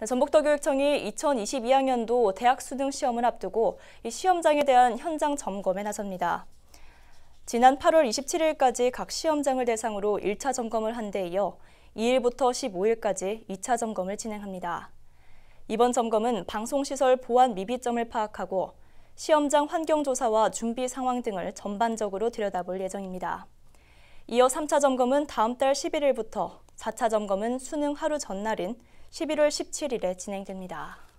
네, 전북도교육청이 2022학년도 대학 수능 시험을 앞두고 이 시험장에 대한 현장 점검에 나섭니다. 지난 8월 27일까지 각 시험장을 대상으로 1차 점검을 한 데 이어 2일부터 15일까지 2차 점검을 진행합니다. 이번 점검은 방송시설 보안 미비점을 파악하고 시험장 환경조사와 준비 상황 등을 전반적으로 들여다볼 예정입니다. 이어 3차 점검은 다음 달 11일부터 4차 점검은 수능 하루 전날인 11월 17일에 진행됩니다.